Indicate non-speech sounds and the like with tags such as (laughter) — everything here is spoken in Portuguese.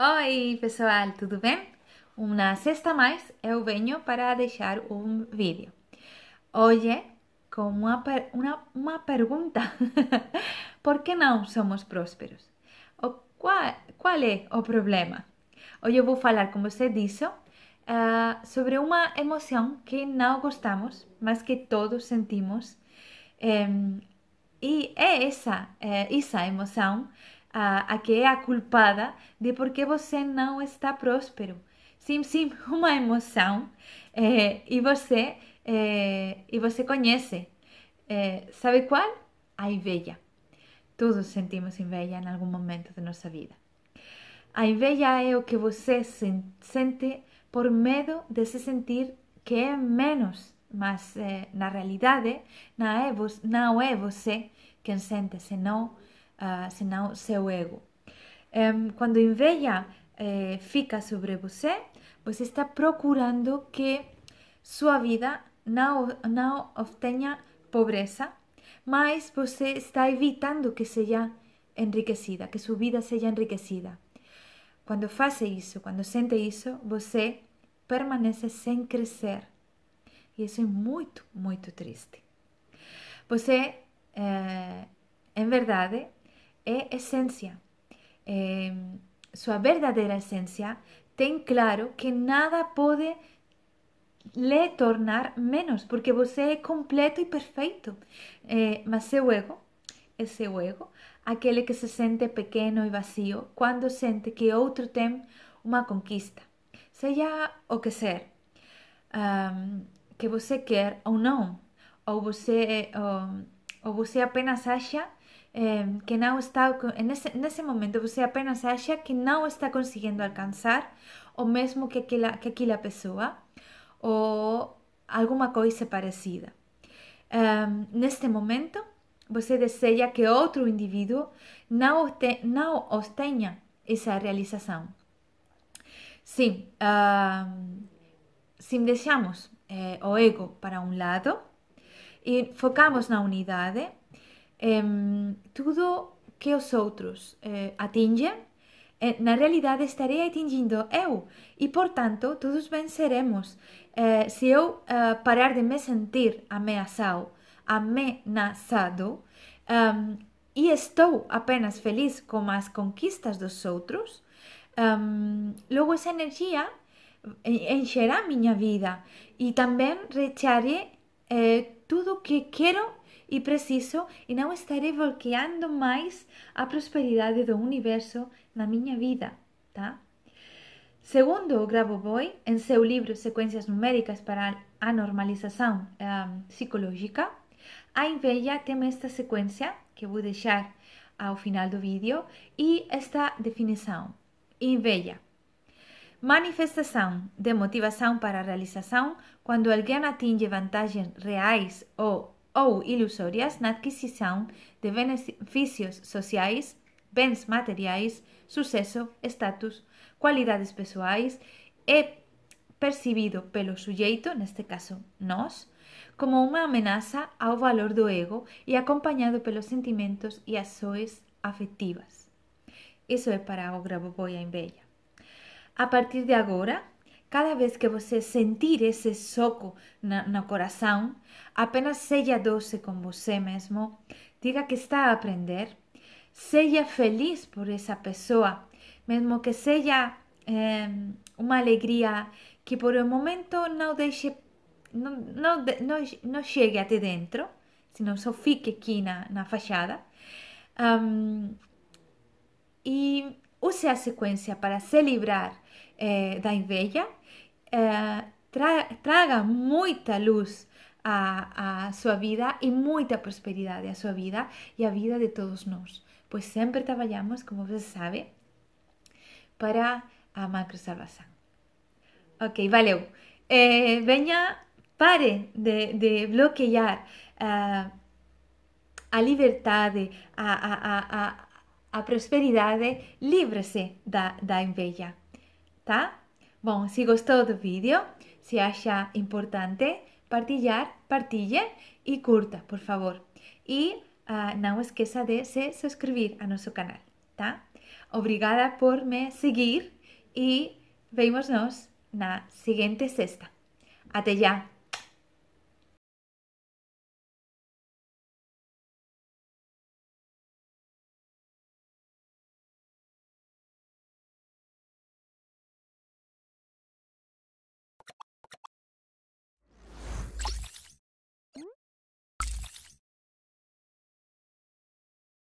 Oi, pessoal, tudo bem? Uma sexta mais eu venho para deixar um vídeo. Hoje, com uma, uma, uma pergunta: (laughs) por que não somos prósperos? O qual, qual é o problema? Hoje eu vou falar com você disso, uh, ah, sobre uma emoção que não gostamos, mas que todos sentimos. Um, e é essa, é essa emoção a, a que é a culpada de por que você não está próspero. Sim, sim, (laughs) uma emoção é, e você é, e você conhece. É, sabe qual? A inveja. Todos sentimos inveja em algum momento da nossa vida. A inveja é o que você sente por medo de se sentir que é menos, mas na realidade não é, não é você quem sente, senão uh, ah, senão seu ego. Um, quando a inveja uh, fica sobre você, você está procurando que sua vida não, não obtenha pobreza, mas você está evitando que seja enriquecida, que sua vida seja enriquecida. Quando faz isso, quando sente isso, você permanece sem crescer. E isso é muito, muito triste. Você, é, em verdade, esencia. Em, su verdadera esencia, ten claro que nada puede le tornar menos, porque você es completo y perfecto. Eh, mas ego, ese ego, aquel que se siente pequeño y vacío cuando siente que otro tem una conquista, sea o que ser, em, que você quer o no o você... ou você apenas acha é, que não está nesse, nesse momento você apenas acha que não está conseguindo alcançar ou mesmo que aquela que aquela pessoa ou alguma coisa parecida um, neste momento você deseja que outro indivíduo não, obte, não obtenha essa realização. Sim, uh, se deixamos eh, o ego para um lado, e focamos na unidade, tudo que os outros eh, atingem, eh, na realidade estarei atingindo eu e, portanto, todos venceremos. Eh, se eu eh, parar de me sentir ameaçado, amenazado, um, e estou apenas feliz com as conquistas dos outros, um, logo essa energia eh, encherá minha vida e também retirarei eh, tudo o que quero e preciso e não estarei bloqueando mais a prosperidade do universo na minha vida, tá? Segundo o Grabovoi, em seu livro Sequências Numéricas para a Normalização eh, Psicológica, a inveja tem esta sequência, que vou deixar ao final do vídeo, e esta definição. Inveja Manifestação de motivação para a realização quando alguém atinge vantagens reais ou, ou ilusórias na adquisição de benefícios sociais, bens materiais, sucesso, status, qualidades pessoais e percibido pelo sujeito, neste caso nós, como uma ameaça ao valor do ego e acompanhado pelos sentimentos e ações afetivas. Isso é para o Grabovoi em Bella. A partir de agora, cada vez que você sentir esse soco no coração, apenas seja doce com você mesmo, diga que está a aprender, seja feliz por essa pessoa, mesmo que seja é, uma alegria que por um momento não deixe, não, não, não, não chegue até dentro, senão só fique aqui na, na fachada. Um, e use a sequência para se livrar eh, da Bella, eh, traga mucha luz a, a vida y mucha prosperidad a su vida y a vida de todos nós. Pues siempre trabajamos, como você sabe, para a macrosalvação. Ok, valeu. Eh, pare de, de bloquear uh, a liberdade, a, a, a, a, a prosperidade, líbrese da, da inveja tá? Bom, si gustó el vídeo, si acha importante partillar, partille y curta, por favor. Y ah, no esqueça de se suscribir a nuestro canal, tá? Obrigada por me seguir y vemos en la siguiente sexta. Até ya!